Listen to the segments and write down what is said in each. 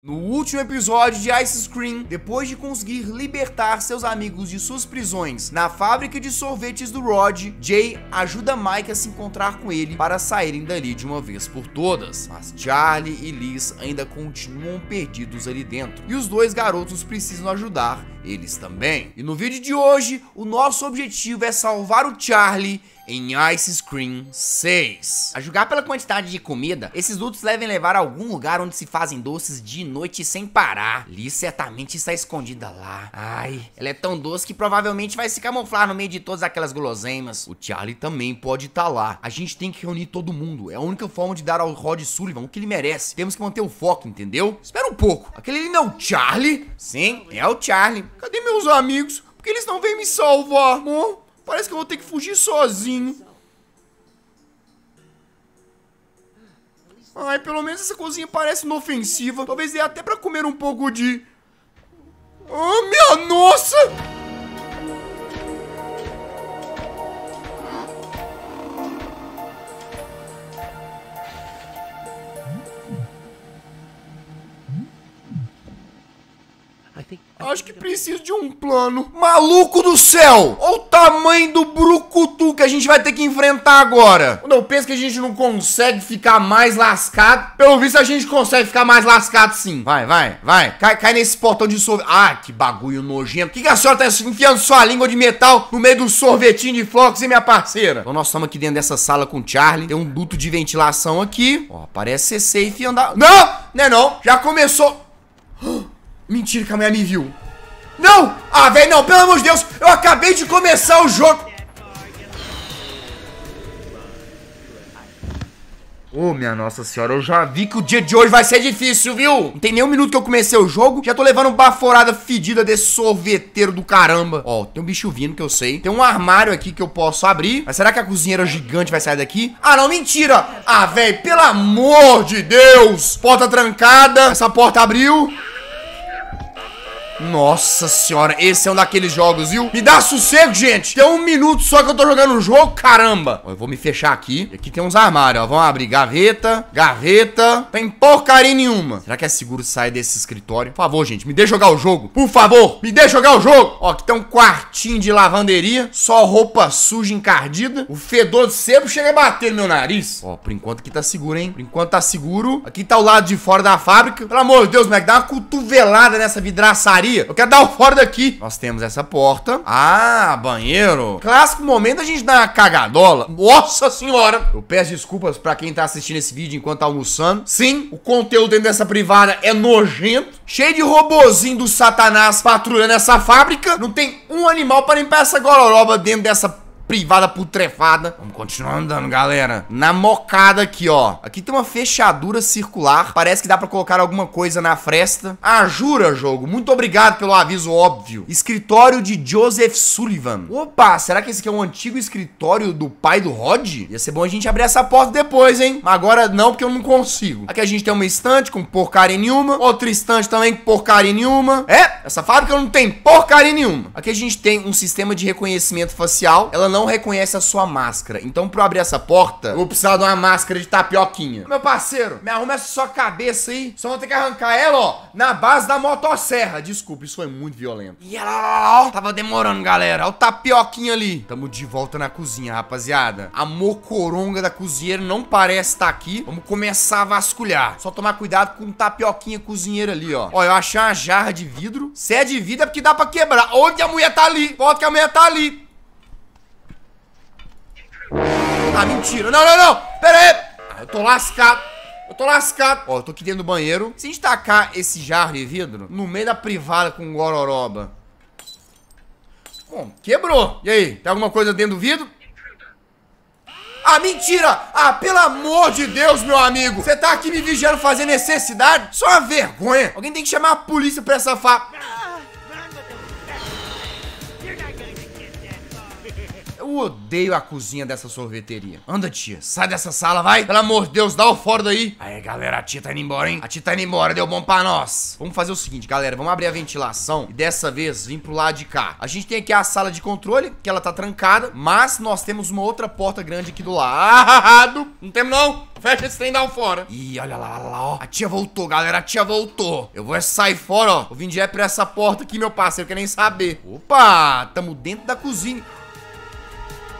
No último episódio de Ice Cream, depois de conseguir libertar seus amigos de suas prisões na fábrica de sorvetes do Rod, Jay ajuda Mike a se encontrar com ele para saírem dali de uma vez por todas. Mas Charlie e Liz ainda continuam perdidos ali dentro, e os dois garotos precisam ajudar eles também. E no vídeo de hoje, o nosso objetivo é salvar o Charlie em Ice Cream 6. A julgar pela quantidade de comida, esses lutos devem levar a algum lugar onde se fazem doces de noite sem parar. Liz certamente está escondida lá. Ai, ela é tão doce que provavelmente vai se camuflar no meio de todas aquelas guloseimas. O Charlie também pode estar tá lá. A gente tem que reunir todo mundo. É a única forma de dar ao Rod Sullivan o que ele merece. Temos que manter o foco, entendeu? Espera um pouco. Aquele ali não é o Charlie? Sim, é o Charlie. Cadê meus amigos? Por que eles não vêm me salvar, amor? Parece que eu vou ter que fugir sozinho. Ai, pelo menos essa cozinha parece inofensiva. Talvez dê até pra comer um pouco de... Oh, minha nossa! Acho que preciso de um plano. Maluco do céu! Olha o tamanho do brucutu que a gente vai ter que enfrentar agora. Não, pensa que a gente não consegue ficar mais lascado. Pelo visto, a gente consegue ficar mais lascado sim. Vai, vai, vai. Cai, cai nesse portão de sorvete. Ah, que bagulho nojento. Por que, que a senhora tá enfiando sua língua de metal no meio do sorvetinho de flocos, hein, minha parceira? Então, nós estamos aqui dentro dessa sala com o Charlie. Tem um duto de ventilação aqui. Ó, parece ser safe andar... Não! Não é não. Já começou... Mentira que a me viu. Não! Ah, velho, não, pelo amor de Deus, eu acabei de começar o jogo. Ô, oh, minha nossa senhora, eu já vi que o dia de hoje vai ser difícil, viu? Não tem nem um minuto que eu comecei o jogo, já tô levando baforada fedida desse sorveteiro do caramba. Ó, tem um bicho vindo que eu sei. Tem um armário aqui que eu posso abrir. Mas será que a cozinheira gigante vai sair daqui? Ah, não, mentira! Ah, velho, pelo amor de Deus! Porta trancada, essa porta abriu. Nossa senhora, esse é um daqueles jogos, viu? Me dá sossego, gente. Tem um minuto só que eu tô jogando um jogo, caramba. Ó, eu vou me fechar aqui. Aqui tem uns armários, ó. Vamos abrir gaveta, gaveta. Tem porcaria nenhuma. Será que é seguro sair desse escritório? Por favor, gente, me dê jogar o jogo. Por favor, me dê jogar o jogo. Ó, aqui tem um quartinho de lavanderia. Só roupa suja, encardida. O fedor de sebo chega a bater no meu nariz. Ó, por enquanto aqui tá seguro, hein? Por enquanto tá seguro. Aqui tá o lado de fora da fábrica. Pelo amor de Deus, moleque, é dá uma cotovelada nessa vidraçaria Maria, eu quero dar o fora daqui. Nós temos essa porta. Ah, banheiro. Clássico momento a gente dá uma cagadola. Nossa senhora. Eu peço desculpas pra quem tá assistindo esse vídeo enquanto tá almoçando. Sim, o conteúdo dentro dessa privada é nojento. Cheio de robozinho do satanás patrulhando essa fábrica. Não tem um animal pra limpar essa gororoba dentro dessa privada putrefada. Vamos continuar andando, galera. Na mocada aqui, ó. Aqui tem uma fechadura circular. Parece que dá pra colocar alguma coisa na fresta. Ah, jura, jogo? Muito obrigado pelo aviso óbvio. Escritório de Joseph Sullivan. Opa, será que esse aqui é um antigo escritório do pai do Rod? Ia ser bom a gente abrir essa porta depois, hein? Mas agora não, porque eu não consigo. Aqui a gente tem uma estante com porcaria nenhuma. Outra estante também com porcaria nenhuma. É, essa fábrica não tem porcaria nenhuma. Aqui a gente tem um sistema de reconhecimento facial. Ela não não reconhece a sua máscara. Então, pra eu abrir essa porta, eu vou precisar de uma máscara de tapioquinha. Meu parceiro, me arruma essa sua cabeça aí. Só vou ter que arrancar ela, ó, na base da motosserra. Desculpa, isso foi muito violento. E ela, ó, tava demorando, galera. Olha o tapioquinha ali. Tamo de volta na cozinha, rapaziada. A mocoronga da cozinheira não parece estar tá aqui. Vamos começar a vasculhar. Só tomar cuidado com o tapioquinha cozinheiro ali, ó. Ó, eu achei uma jarra de vidro. Se é de vidro é porque dá pra quebrar. Onde a mulher tá ali? Volta que a mulher tá ali. Ah, mentira. Não, não, não. Pera aí. Ah, eu tô lascado. Eu tô lascado. Ó, eu tô aqui dentro do banheiro. Se a gente tacar esse jarro de vidro no meio da privada com gororoba. Bom, quebrou. E aí? Tem alguma coisa dentro do vidro? Ah, mentira! Ah, pelo amor de Deus, meu amigo! Você tá aqui me vigiando fazer necessidade? Só é uma vergonha! Alguém tem que chamar a polícia pra essa fa... Ah, Eu odeio a cozinha dessa sorveteria. Anda, tia. Sai dessa sala, vai. Pelo amor de Deus, dá o fora daí. Aí, galera, a tia tá indo embora, hein? A tia tá indo embora, deu bom pra nós. Vamos fazer o seguinte, galera. Vamos abrir a ventilação e dessa vez vir pro lado de cá. A gente tem aqui a sala de controle, que ela tá trancada, mas nós temos uma outra porta grande aqui do lado. Não temos não. Fecha esse trem, dá o fora. Ih, olha lá, olha lá, ó. A tia voltou, galera. A tia voltou. Eu vou é sair fora, ó. Eu vim direto pra essa porta aqui, meu parceiro, quer nem saber. Opa, tamo dentro da cozinha.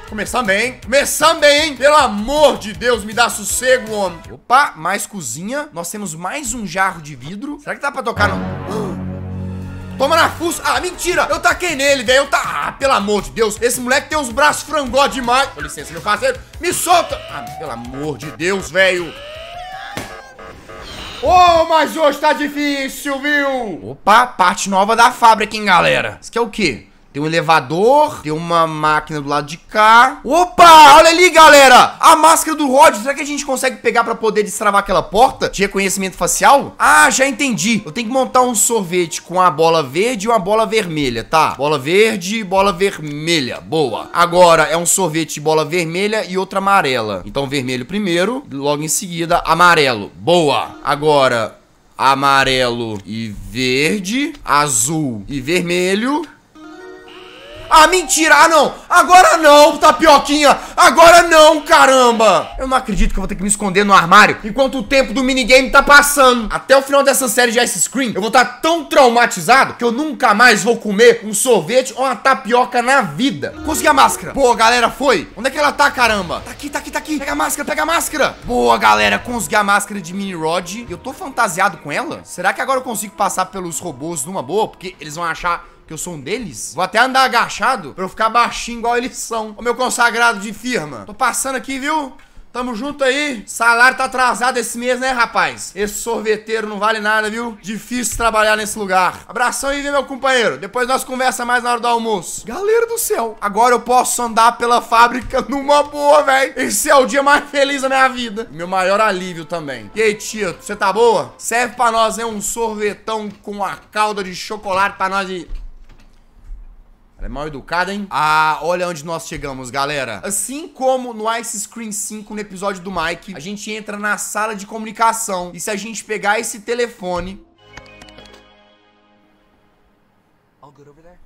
Começar bem, começar bem, hein? Pelo amor de Deus, me dá sossego, homem. Opa, mais cozinha. Nós temos mais um jarro de vidro. Será que dá pra tocar? Não. Toma na fuça. Ah, mentira. Eu taquei nele, velho. Eu tá. Ah, pelo amor de Deus. Esse moleque tem uns braços frangó demais. Com licença, meu parceiro. Me solta. Ah, pelo amor de Deus, velho. Oh, mas hoje tá difícil, viu? Opa, parte nova da fábrica, hein, galera. Isso aqui é o quê? Tem um elevador, tem uma máquina do lado de cá. Opa, olha ali, galera! A máscara do Rod, será que a gente consegue pegar pra poder destravar aquela porta de reconhecimento facial? Ah, já entendi. Eu tenho que montar um sorvete com a bola verde e uma bola vermelha, tá? Bola verde, bola vermelha, boa. Agora, é um sorvete de bola vermelha e outra amarela. Então, vermelho primeiro, logo em seguida, amarelo, boa. Agora... Amarelo e verde, azul e vermelho, ah, mentira! Ah, não! Agora não, tapioquinha! Agora não, caramba! Eu não acredito que eu vou ter que me esconder no armário enquanto o tempo do minigame tá passando. Até o final dessa série de Ice Cream, eu vou estar tá tão traumatizado que eu nunca mais vou comer um sorvete ou uma tapioca na vida. Consegui a máscara. Boa, galera, foi. Onde é que ela tá, caramba? Tá aqui, tá aqui, tá aqui. Pega a máscara, pega a máscara. Boa, galera, consegui a máscara de Mini Rod. Eu tô fantasiado com ela? Será que agora eu consigo passar pelos robôs numa boa? Porque eles vão achar que eu sou um deles. Vou até andar agachado pra eu ficar baixinho igual eles são. Ô meu consagrado de firma, tô passando aqui, viu? Tamo junto aí. Salário tá atrasado esse mês, né, rapaz? Esse sorveteiro não vale nada, viu? Difícil trabalhar nesse lugar. Abração aí, meu companheiro. Depois nós conversa mais na hora do almoço. Galera do céu, agora eu posso andar pela fábrica numa boa, velho. Esse é o dia mais feliz da minha vida. Meu maior alívio também. E aí, tio? você tá boa? Serve pra nós, né, um sorvetão com a calda de chocolate pra nós de... Ela é mal educada, hein? Ah, olha onde nós chegamos, galera. Assim como no Ice Screen 5, no episódio do Mike, a gente entra na sala de comunicação. E se a gente pegar esse telefone... All good over there?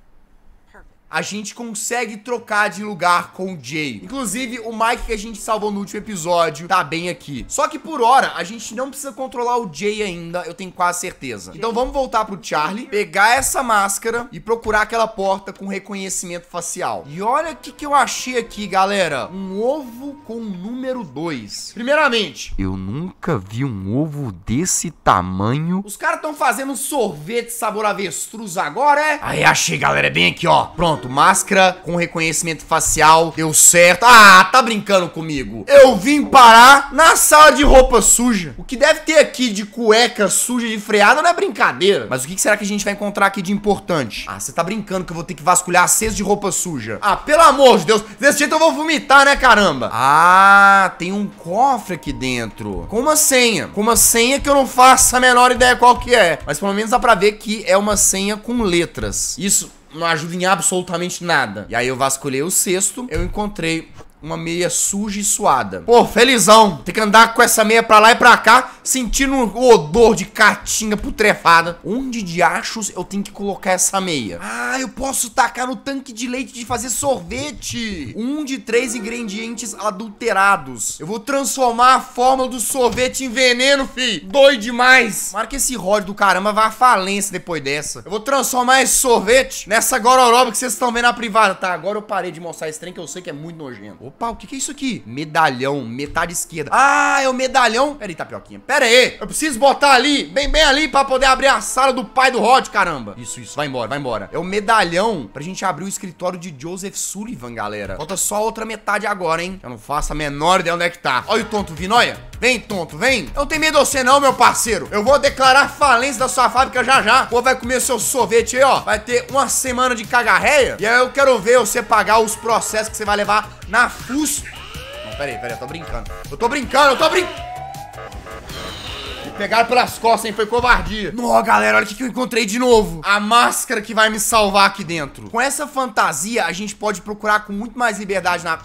a gente consegue trocar de lugar com o Jay. Inclusive, o Mike que a gente salvou no último episódio tá bem aqui. Só que por hora, a gente não precisa controlar o Jay ainda, eu tenho quase certeza. Então vamos voltar pro Charlie, pegar essa máscara e procurar aquela porta com reconhecimento facial. E olha o que, que eu achei aqui, galera. Um ovo com o número 2. Primeiramente... Eu nunca vi um ovo desse tamanho. Os caras estão fazendo sorvete sabor avestruz agora, é? Aí achei, galera, é bem aqui, ó. Pronto. Máscara com reconhecimento facial. Deu certo. Ah, tá brincando comigo. Eu vim parar na sala de roupa suja. O que deve ter aqui de cueca suja de freada não é brincadeira. Mas o que será que a gente vai encontrar aqui de importante? Ah, você tá brincando que eu vou ter que vasculhar aceso de roupa suja. Ah, pelo amor de Deus. Desse jeito eu vou vomitar, né, caramba? Ah, tem um cofre aqui dentro. Com uma senha. Com uma senha que eu não faço a menor ideia qual que é. Mas pelo menos dá pra ver que é uma senha com letras. Isso não ajuda em absolutamente nada. E aí eu vasculhei o cesto, eu encontrei uma meia suja e suada. Pô, felizão. Tem que andar com essa meia pra lá e pra cá, sentindo o odor de caatinga putrefada. Onde de achos eu tenho que colocar essa meia? Ah, eu posso tacar no tanque de leite de fazer sorvete. Um de três ingredientes adulterados. Eu vou transformar a fórmula do sorvete em veneno, fi. Doido demais. Tomara que esse ródio do caramba vá à falência depois dessa. Eu vou transformar esse sorvete nessa gororoba que vocês estão vendo na privada. Tá, agora eu parei de mostrar esse trem que eu sei que é muito nojento. Opa, o que, que é isso aqui? Medalhão, metade esquerda. Ah, é o medalhão. Pera aí, Tapioquinha. Pera aí. Eu preciso botar ali, bem, bem ali, pra poder abrir a sala do pai do Rod, caramba. Isso, isso. Vai embora, vai embora. É o medalhão pra gente abrir o escritório de Joseph Sullivan, galera. Falta só a outra metade agora, hein? Eu não faço a menor ideia onde é que tá. Olha o tonto vindo, olha. Vem, tonto, vem. Eu não tem medo de você não, meu parceiro. Eu vou declarar falência da sua fábrica já já. povo vai comer seu sorvete aí, ó. Vai ter uma semana de cagarreia. E aí eu quero ver você pagar os processos que você vai levar na FUS. Não, peraí, peraí, eu tô brincando. Eu tô brincando, eu tô brincando. Pegaram pelas costas, hein? Foi covardia. Nó, galera, olha o que eu encontrei de novo. A máscara que vai me salvar aqui dentro. Com essa fantasia, a gente pode procurar com muito mais liberdade na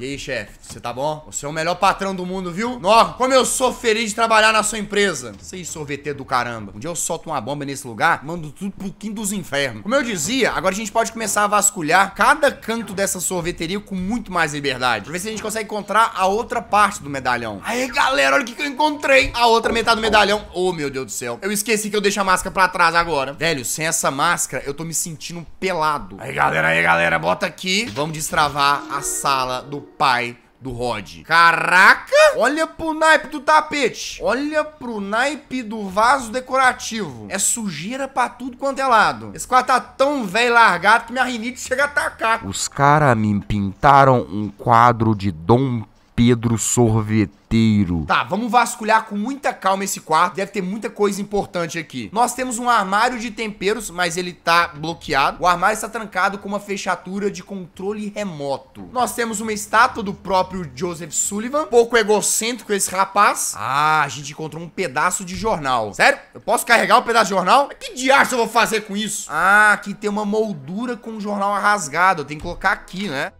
e aí, chefe, você tá bom? Você é o melhor patrão do mundo, viu? Nó, como eu sou feliz de trabalhar na sua empresa. é sorveteiro do caramba. Um dia eu solto uma bomba nesse lugar, mando tudo pro quinto dos infernos. Como eu dizia, agora a gente pode começar a vasculhar cada canto dessa sorveteria com muito mais liberdade. Pra ver se a gente consegue encontrar a outra parte do medalhão. Aí, galera, olha o que, eu encontrei. A outra metade do medalhão. Oh, meu Deus do céu. Eu esqueci que eu deixo a máscara pra trás agora. Velho, sem essa máscara, eu tô me sentindo pelado. Aí, galera, aí, galera, bota aqui. Vamos destravar a sala do pai do Rod. Caraca! Olha pro naipe do tapete. Olha pro naipe do vaso decorativo. É sujeira pra tudo quanto é lado. Esse quarto tá tão velho largado que minha rinite chega a atacar. Os caras me pintaram um quadro de Dom Pedro Sorveteiro. Tá, vamos vasculhar com muita calma esse quarto. Deve ter muita coisa importante aqui. Nós temos um armário de temperos, mas ele tá bloqueado. O armário está trancado com uma fechadura de controle remoto. Nós temos uma estátua do próprio Joseph Sullivan. Pouco egocêntrico esse rapaz. Ah, a gente encontrou um pedaço de jornal. Sério? Eu posso carregar um pedaço de jornal? Mas que diacho eu vou fazer com isso? Ah, aqui tem uma moldura com um jornal rasgado. Eu tenho que colocar aqui, né?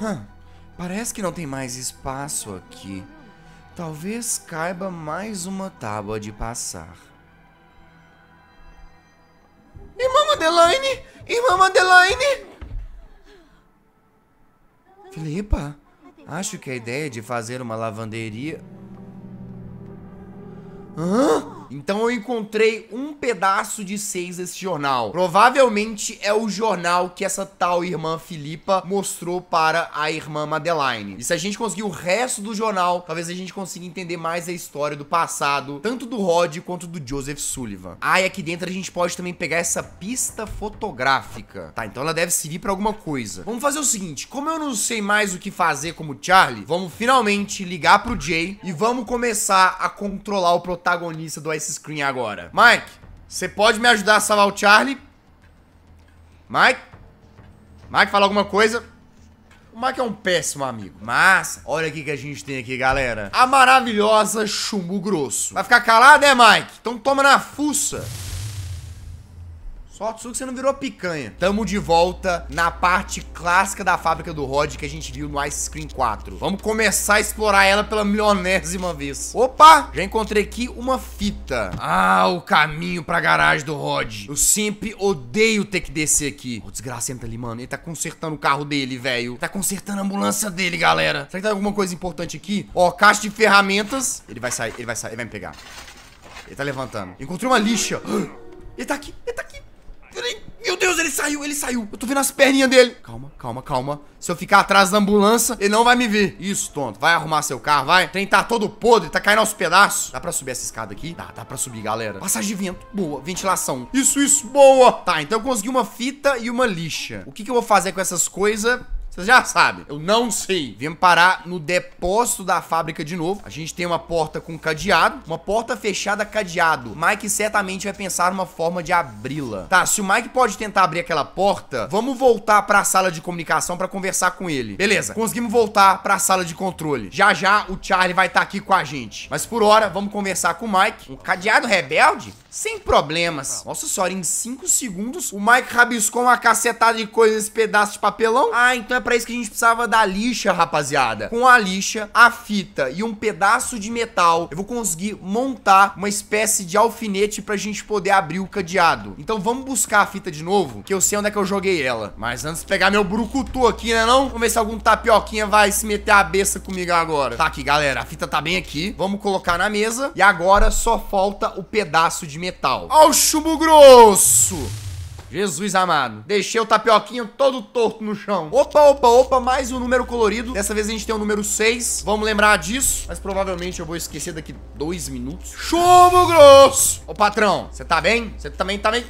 Hum. Parece que não tem mais espaço aqui. Talvez caiba mais uma tábua de passar. Irmã Madeleine! Irmã Madeleine! Filipa, acho que a ideia de fazer uma lavanderia... Hã? Ah! Então eu encontrei um pedaço de seis desse jornal. Provavelmente é o jornal que essa tal irmã Filipa mostrou para a irmã Madeline. E se a gente conseguir o resto do jornal, talvez a gente consiga entender mais a história do passado, tanto do Rod quanto do Joseph Sullivan. Ah, e aqui dentro a gente pode também pegar essa pista fotográfica. Tá, então ela deve servir para alguma coisa. Vamos fazer o seguinte, como eu não sei mais o que fazer como Charlie, vamos finalmente ligar pro Jay e vamos começar a controlar o protagonista do esse screen agora. Mike, você pode me ajudar a salvar o Charlie? Mike? Mike, fala alguma coisa? O Mike é um péssimo amigo. Mas, olha o que a gente tem aqui, galera. A maravilhosa chumbo grosso. Vai ficar calado, é, Mike? Então toma na fuça. Sorte sua que você não virou picanha. Tamo de volta na parte clássica da fábrica do Rod que a gente viu no Ice Cream 4. Vamos começar a explorar ela pela milionésima vez. Opa! Já encontrei aqui uma fita. Ah, o caminho pra garagem do Rod. Eu sempre odeio ter que descer aqui. O desgraçado tá ali, mano. Ele tá consertando o carro dele, velho. Tá consertando a ambulância dele, galera. Será que tem alguma coisa importante aqui? Ó, caixa de ferramentas. Ele vai sair, ele vai sair, ele vai me pegar. Ele tá levantando. Encontrei uma lixa. Ele tá aqui, ele tá aqui. Meu Deus, ele saiu, ele saiu. Eu tô vendo as perninhas dele. Calma, calma, calma. Se eu ficar atrás da ambulância, ele não vai me ver. Isso, tonto. Vai arrumar seu carro, vai. trem tá todo podre, tá caindo aos pedaços. Dá pra subir essa escada aqui? Dá, dá pra subir, galera. Passagem de vento. Boa. Ventilação. Isso, isso. Boa. Tá, então eu consegui uma fita e uma lixa. O que, que eu vou fazer com essas coisas? Vocês já sabem. Eu não sei. Viemos parar no depósito da fábrica de novo. A gente tem uma porta com cadeado. Uma porta fechada cadeado. Mike certamente vai pensar uma forma de abri-la. Tá, se o Mike pode tentar abrir aquela porta, vamos voltar para a sala de comunicação para conversar com ele. Beleza. Conseguimos voltar para a sala de controle. Já já o Charlie vai estar tá aqui com a gente. Mas por hora, vamos conversar com o Mike. Um cadeado rebelde? Sem problemas. Nossa senhora, em 5 segundos, o Mike rabiscou uma cacetada de coisas nesse pedaço de papelão. Ah, então é para isso que a gente precisava da lixa, rapaziada. Com a lixa, a fita e um pedaço de metal, eu vou conseguir montar uma espécie de alfinete pra gente poder abrir o cadeado. Então vamos buscar a fita de novo, que eu sei onde é que eu joguei ela. Mas antes de pegar meu brucutu aqui, né não? Vamos ver se algum tapioquinha vai se meter a besta comigo agora. Tá aqui, galera, a fita tá bem aqui. Vamos colocar na mesa. E agora só falta o pedaço de metal. Ó o chumbo grosso! Jesus amado. Deixei o tapioquinho todo torto no chão. Opa, opa, opa, mais um número colorido. Dessa vez a gente tem o número 6. Vamos lembrar disso. Mas provavelmente eu vou esquecer daqui dois minutos. Chumbo grosso! Ô, patrão, você tá bem? Você também tá meio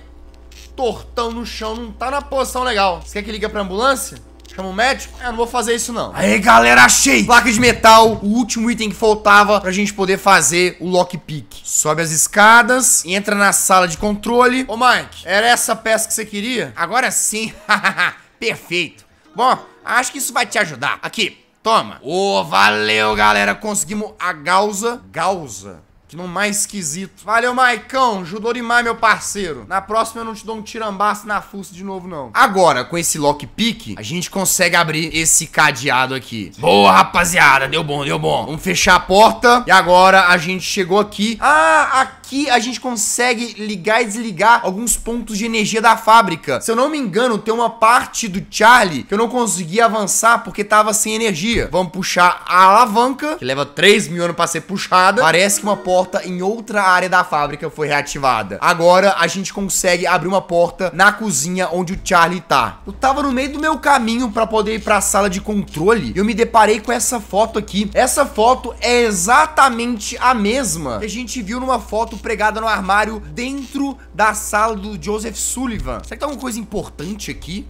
tortão no chão, não tá na posição legal. Você quer que liga pra ambulância? Chama o médico? Eu é, não vou fazer isso não. Aí, galera, achei! Placa de metal, o último item que faltava pra gente poder fazer o lockpick. Sobe as escadas, entra na sala de controle. Ô, Mike, era essa peça que você queria? Agora sim. Perfeito. Bom, acho que isso vai te ajudar. Aqui, toma. Ô, oh, valeu, galera. Conseguimos a Gausa. Gausa. Que não mais esquisito. Valeu, Maicão. demais, meu parceiro. Na próxima eu não te dou um tirambaço na fuça de novo, não. Agora, com esse lockpick, a gente consegue abrir esse cadeado aqui. Boa, rapaziada. Deu bom, deu bom. Vamos fechar a porta. E agora a gente chegou aqui. Ah, aqui a gente consegue ligar e desligar alguns pontos de energia da fábrica. Se eu não me engano, tem uma parte do Charlie que eu não consegui avançar porque tava sem energia. Vamos puxar a alavanca, que leva 3 mil anos pra ser puxada. Parece que uma porta porta em outra área da fábrica foi reativada. Agora a gente consegue abrir uma porta na cozinha onde o Charlie tá. Eu tava no meio do meu caminho para poder ir pra sala de controle e eu me deparei com essa foto aqui. Essa foto é exatamente a mesma que a gente viu numa foto pregada no armário dentro da sala do Joseph Sullivan. Será que tem tá alguma coisa importante aqui?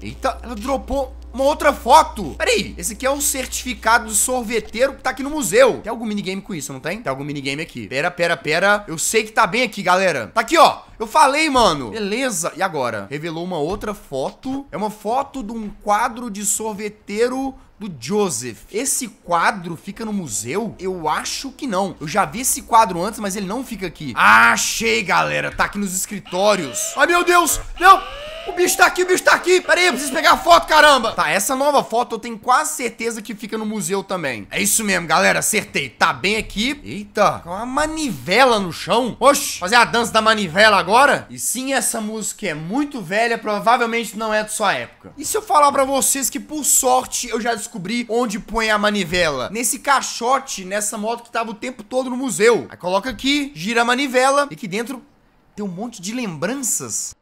Eita, ela dropou uma outra foto. Peraí, esse aqui é o certificado do sorveteiro que tá aqui no museu. Tem algum minigame com isso, não tem? Tem algum minigame aqui. Pera, pera, pera. Eu sei que tá bem aqui, galera. Tá aqui, ó. Eu falei, mano. Beleza. E agora? Revelou uma outra foto. É uma foto de um quadro de sorveteiro do Joseph. Esse quadro fica no museu? Eu acho que não. Eu já vi esse quadro antes, mas ele não fica aqui. achei, galera. Tá aqui nos escritórios. Ai, meu Deus. Não. O bicho tá aqui, o bicho tá aqui. Pera aí, eu preciso pegar a foto, caramba. Tá, essa nova foto eu tenho quase certeza que fica no museu também. É isso mesmo, galera. Acertei. Tá bem aqui. Eita, com uma manivela no chão. Oxe! fazer a dança da manivela agora? E sim, essa música é muito velha. Provavelmente não é da sua época. E se eu falar pra vocês que, por sorte, eu já descobri onde põe a manivela? Nesse caixote, nessa moto que tava o tempo todo no museu. Aí coloca aqui, gira a manivela e aqui dentro tem um monte de lembranças.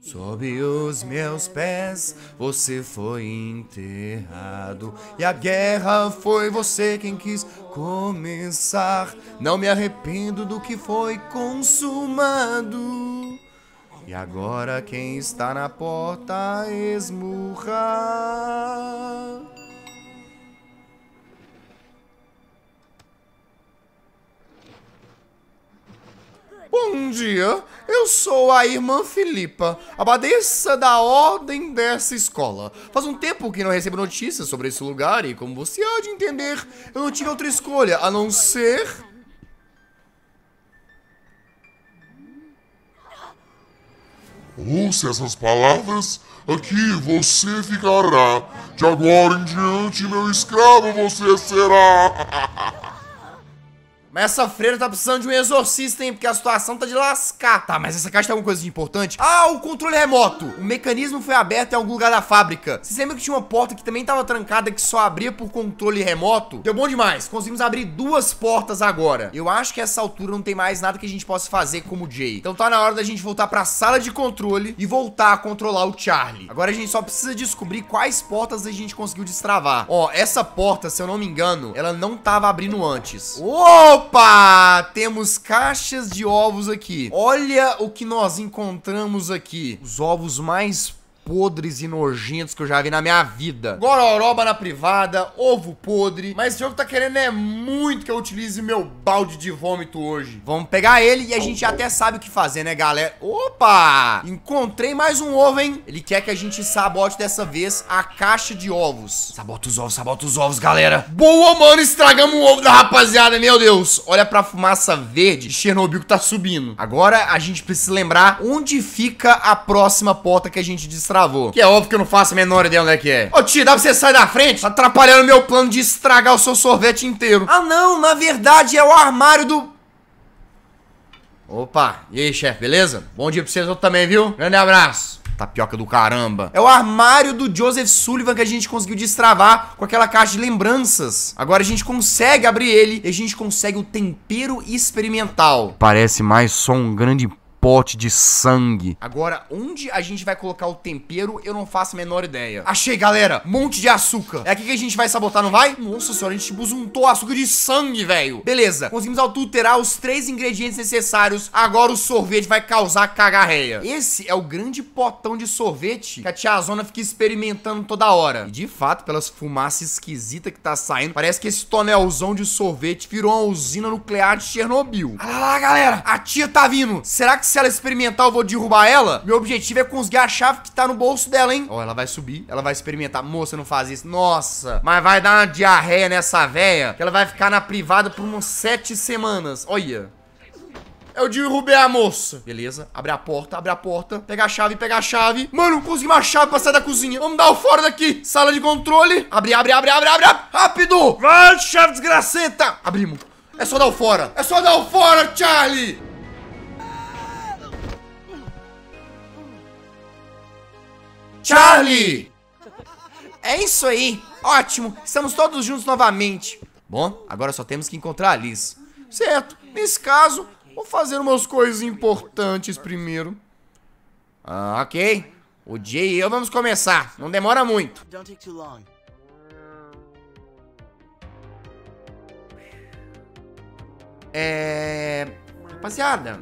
Sob os meus pés você foi enterrado e a guerra foi você quem quis começar. Não me arrependo do que foi consumado. E agora quem está na porta esmurrar Bom dia, eu sou a irmã Filipa, abadesa da ordem dessa escola. Faz um tempo que não recebo notícias sobre esse lugar e, como você há de entender, eu não tive outra escolha a não ser. Ouça essas palavras, aqui você ficará. De agora em diante, meu escravo você será. Mas essa freira tá precisando de um exorcista, hein? Porque a situação tá de lascar. Tá, mas essa caixa tem alguma coisa de importante? Ah, o controle remoto. O mecanismo foi aberto em algum lugar da fábrica. Vocês lembram que tinha uma porta que também tava trancada que só abria por controle remoto? Deu bom demais. Conseguimos abrir duas portas agora. Eu acho que essa altura não tem mais nada que a gente possa fazer como o Jay. Então tá na hora da gente voltar pra sala de controle e voltar a controlar o Charlie. Agora a gente só precisa descobrir quais portas a gente conseguiu destravar. Ó, essa porta, se eu não me engano, ela não tava abrindo antes. Opa! Opa! Temos caixas de ovos aqui. Olha o que nós encontramos aqui. Os ovos mais podres e nojentos que eu já vi na minha vida. Gororoba na privada, ovo podre. Mas esse jogo tá querendo é muito que eu utilize meu balde de vômito hoje. Vamos pegar ele e a gente já até sabe o que fazer, né, galera? Opa! Encontrei mais um ovo, hein? Ele quer que a gente sabote dessa vez a caixa de ovos. Sabota os ovos, sabota os ovos, galera. Boa, mano! Estragamos o ovo da rapaziada, meu Deus! Olha pra fumaça verde Chernobyl que tá subindo. Agora a gente precisa lembrar onde fica a próxima porta que a gente destragou travou. Que é óbvio que eu não faço a menor ideia onde é que é. Ô, tio, dá pra você sair da frente? Tá atrapalhando meu plano de estragar o seu sorvete inteiro. Ah, não, na verdade é o armário do... Opa, e aí, chefe, beleza? Bom dia pra vocês também, viu? Grande abraço. Tapioca do caramba. É o armário do Joseph Sullivan que a gente conseguiu destravar com aquela caixa de lembranças. Agora a gente consegue abrir ele e a gente consegue o tempero experimental. Parece mais só um grande pote de sangue. Agora, onde a gente vai colocar o tempero, eu não faço a menor ideia. Achei, galera. Monte de açúcar. É aqui que a gente vai sabotar, não vai? Nossa senhora, a gente busuntou açúcar de sangue, velho. Beleza. Conseguimos alterar os três ingredientes necessários. Agora o sorvete vai causar cagarreia. Esse é o grande potão de sorvete que a tia Zona fica experimentando toda hora. E de fato, pelas fumaças esquisitas que tá saindo, parece que esse tonelzão de sorvete virou uma usina nuclear de Chernobyl. Olha lá, galera. A tia tá vindo. Será que se ela experimentar, eu vou derrubar ela. Meu objetivo é conseguir a chave que tá no bolso dela, hein? Ó, ela vai subir, ela vai experimentar. Moça, não faz isso. Nossa, mas vai dar uma diarreia nessa véia, que ela vai ficar na privada por umas sete semanas. Olha. Eu derrubei a moça. Beleza. Abre a porta, abre a porta. Pega a chave, pega a chave. Mano, consegui uma chave pra sair da cozinha. Vamos dar o fora daqui. Sala de controle. Abre, abre, abre, abre, abre. Rápido. Vai, chave desgraceta. Abrimos. É só dar o fora. É só dar o fora, Charlie. Charlie! É isso aí! Ótimo! Estamos todos juntos novamente. Bom, agora só temos que encontrar a Liz. Certo, nesse caso, vou fazer umas coisas importantes primeiro. Ah, ok. O Jay e eu vamos começar. Não demora muito. É... Rapaziada,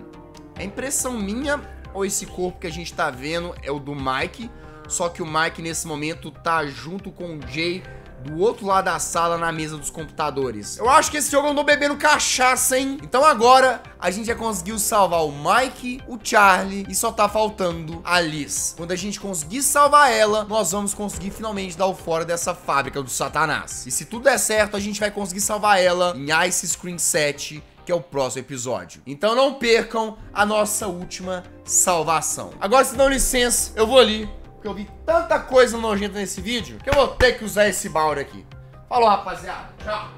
é impressão minha ou esse corpo que a gente tá vendo é o do Mike... Só que o Mike nesse momento tá junto com o Jay do outro lado da sala na mesa dos computadores. Eu acho que esse jogo andou bebendo cachaça, hein? Então agora a gente já conseguiu salvar o Mike, o Charlie e só tá faltando a Liz. Quando a gente conseguir salvar ela, nós vamos conseguir finalmente dar o fora dessa fábrica do Satanás. E se tudo der certo, a gente vai conseguir salvar ela em Ice Screen 7 que é o próximo episódio. Então não percam a nossa última salvação. Agora, se dão licença, eu vou ali porque eu vi tanta coisa nojenta nesse vídeo que eu vou ter que usar esse balde aqui. Falou, rapaziada. Tchau.